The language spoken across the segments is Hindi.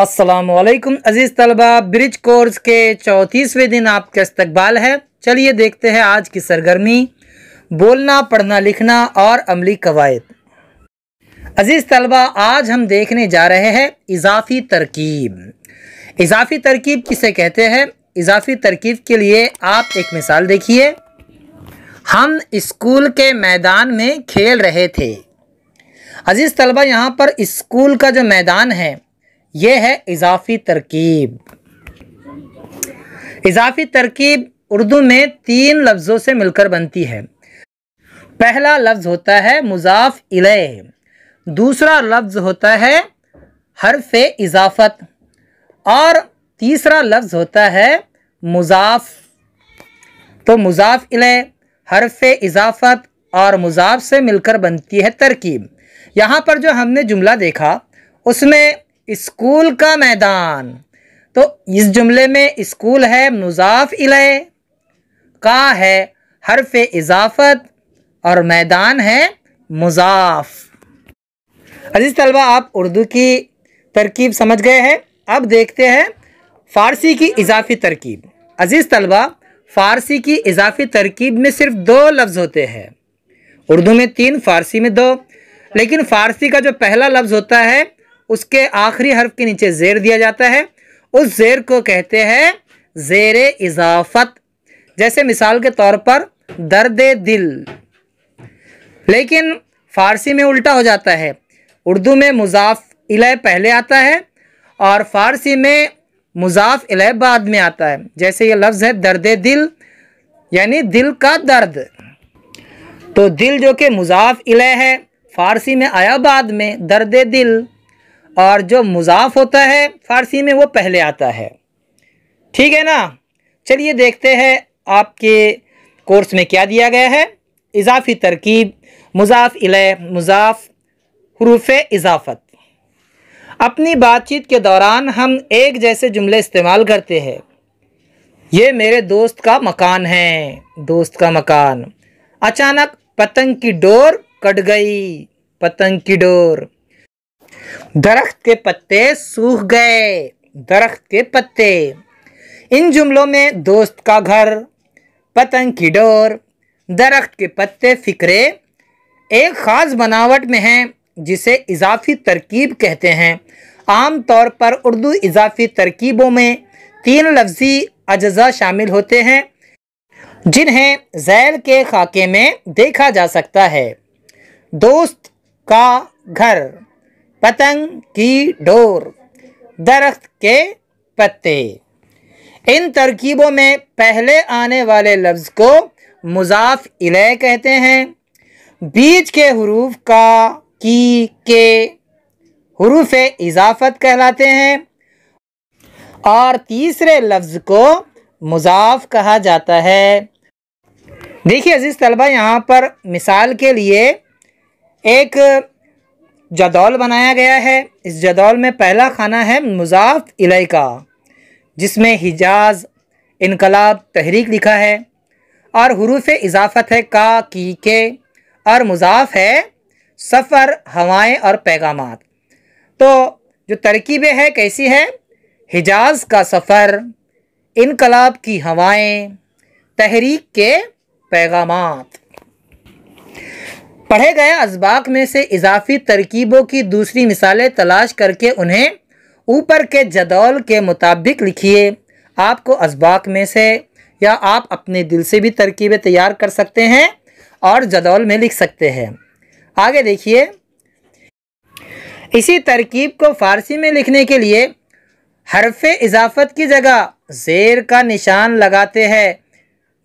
असलकुम अज़ीज़ तलबा ब्रिज कोर्स के चौंतीसवें दिन आपका इस्तबाल है चलिए देखते हैं आज की सरगर्मी बोलना पढ़ना लिखना और अमली कवायद अज़ीज़ तलबा आज हम देखने जा रहे हैं इजाफ़ी तरकीब इजाफ़ी तरकीब किसे कहते हैं इजाफ़ी तरकीब के लिए आप एक मिसाल देखिए हम स्कूल के मैदान में खेल रहे थे अज़ीज़ तलबा यहाँ पर स्कूल का जो मैदान है ये है इजाफी तरकीब इजाफी तरकीब उर्दू में तीन लफ्ज़ों से मिलकर बनती है पहला लफ्ज़ होता है मुजाफ इले दूसरा लफ्ज़ होता है हरफ इजाफत और तीसरा लफ्ज़ होता है मुजाफ तो मुजाफ इले हरफ इजाफत और मुजाफ से मिलकर बनती है तरकीब यहाँ पर जो हमने जुमला देखा उसमें स्कूल का मैदान तो इस जुमले में स्कूल है मुजाफ इले का है हरफ इजाफत और मैदान है मुजाफ अजीज़ तलबा आप उर्दू की तरकीब समझ गए हैं अब देखते हैं फ़ारसी की इजाफी तरकीब अजीज़ तलबा फ़ारसी की इजाफी तरकीब में सिर्फ दो लफ्ज़ होते हैं उर्दू में तीन फ़ारसी में दो लेकिन फ़ारसी का जो पहला लफ्ज़ होता है उसके आखिरी हर्फ के नीचे जेर दिया जाता है उस जेर को कहते हैं जेर इजाफत जैसे मिसाल के तौर पर दर्द दिल लेकिन फ़ारसी में उल्टा हो जाता है उर्दू में मुजाफ इलह पहले आता है और फ़ारसी में मुजाफ इलह बाद में आता है जैसे ये लफ्ज़ है दर्द दिल यानी दिल का दर्द तो दिल जो कि मुजाफ इलह है फ़ारसी में आया बाद में दर्द दिल और जो मुजाफ होता है फ़ारसी में वो पहले आता है ठीक है ना चलिए देखते हैं आपके कोर्स में क्या दिया गया है इजाफी तरकीब मुजाफ इले मुजाफ हरूफ इजाफत अपनी बातचीत के दौरान हम एक जैसे जुमले इस्तेमाल करते हैं ये मेरे दोस्त का मकान है दोस्त का मकान अचानक पतंग की डोर कट गई पतंग की डोर दरख्त के पत्ते सूख गए दरख्त के पत्ते इन जुमलों में दोस्त का घर पतंग की डोर दरख्त के पत्ते फिक्रे एक ख़ास बनावट में हैं जिसे इजाफी तरकीब कहते हैं आम तौर पर उर्दू इजाफी तरकीबों में तीन लफ्ज़ी अज्जा शामिल होते हैं जिन्हें जैल के खाके में देखा जा सकता है दोस्त का घर पतंग की डोर दरख्त के पत्ते इन तरकीबों में पहले आने वाले लफ्ज़ को मुजाफ इले कहते हैं बीच के हरूफ का की के हरूफ इजाफत कहलाते हैं और तीसरे लफ्ज़ को मुजाफ कहा जाता है देखिए अजीज़ तलबा यहाँ पर मिसाल के लिए एक जदौल बनाया गया है इस जदौल में पहला खाना है मुजाफ इलाई का जिसमें हिजाज इनकलाब तहरीक लिखा है और हरूफ इजाफत है का की के और मुजाफ है सफ़र हवाएं और पैगाम तो जो तरकीबें है कैसी है हिजाज का सफ़र इनकलाब की हवाएं तहरीक के पैगाम पढ़े गए इसबाक में से इजाफी तरकीबों की दूसरी मिसालें तलाश करके उन्हें ऊपर के जदौल के मुताबिक लिखिए आपको इसबाक में से या आप अपने दिल से भी तरकीबें तैयार कर सकते हैं और जदौल में लिख सकते हैं आगे देखिए इसी तरकीब को फ़ारसी में लिखने के लिए हरफ इजाफत की जगह ज़ेर का निशान लगाते हैं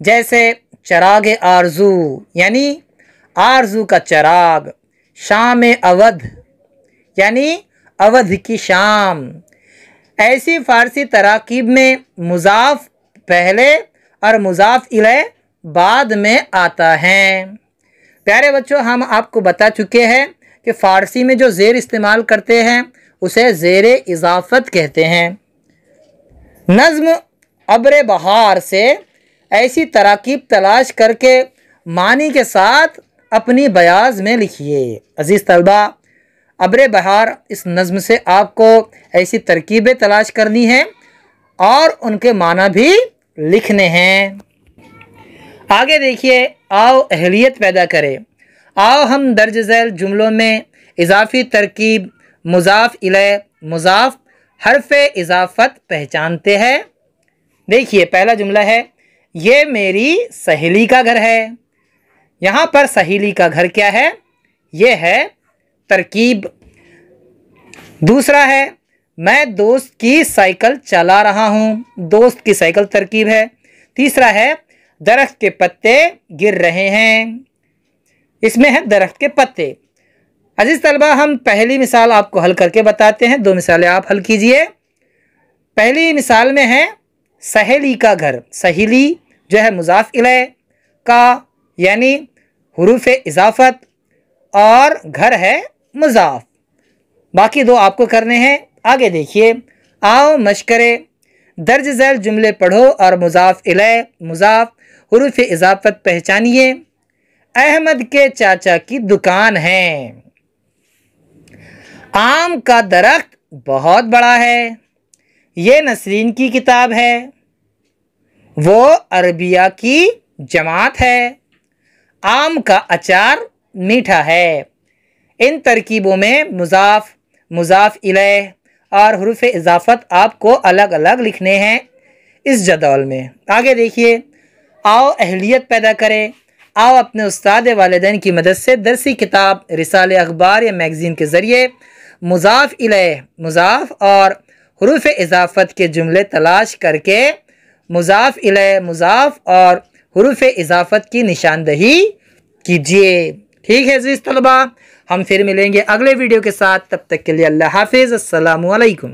जैसे चराग आरजू यानी आरजू का चराग शाम अवध यानी अवध की शाम ऐसी फ़ारसी तराकीब में मुजाफ पहले और मुजाफ इले बाद में आता है प्यारे बच्चों हम आपको बता चुके हैं कि फ़ारसी में जो ज़ेर इस्तेमाल करते हैं उसे ज़ेर इजाफ़त कहते हैं नज़म अब्र बहार से ऐसी तराकीब तलाश करके मानी के साथ अपनी बयाज में लिखिए अज़ीज़ तलबा अब्र बहार इस नज़म से आपको ऐसी तरकीबें तलाश करनी हैं और उनके माना भी लिखने हैं आगे देखिए आओ अहलियत पैदा करें आओ हम दर्ज झैल जुमलों में इजाफी तरकीब मुजाफ इले मुजाफ हरफ इजाफत पहचानते हैं देखिए पहला जुमला है ये मेरी सहेली का घर है यहाँ पर सहेली का घर क्या है ये है तरकीब दूसरा है मैं दोस्त की साइकिल चला रहा हूँ दोस्त की साइकिल तरकीब है तीसरा है दरख्त के पत्ते गिर रहे हैं इसमें है दरख्त के पत्ते अजीज़ तलबा हम पहली मिसाल आपको हल करके बताते हैं दो मिसालें आप हल कीजिए पहली मिसाल में है सहेली का घर सहेली जो है मुजाफ इले का यानी हरूफ इजाफत और घर है मज़ाफ़ बाकी दो आपको करने हैं आगे देखिए आओ मशकरे दर्ज झैल जुमले पढ़ो और मुजाफ इले मुजाफ हरूफ इजाफत पहचानिए अहमद के चाचा की दुकान है आम का दरख्त बहुत बड़ा है ये नसरीन की किताब है वो अरबिया की जमात है आम का अचार मीठा है इन तरकीबों में मुजाफ मुजाफ इले और हरूफ इजाफत आपको अलग अलग लिखने हैं इस जदौल में आगे देखिए आओ अहलियत पैदा करें आओ अपने उस्ताद वालदेन की मदद से दरसी किताब रिसाल अखबार या मैगज़ीन के ज़रिए मुजाफ इले मुजाफ और हरूफ इजाफत के जुमले तलाश करके मुजाफ इले मुजाफ और हरूफ इजाफत की निशानदही कीजिए ठीक है जीज़ तलबा हम फिर मिलेंगे अगले वीडियो के साथ तब तक के लिए अल्लाह हाफिज़ असलकम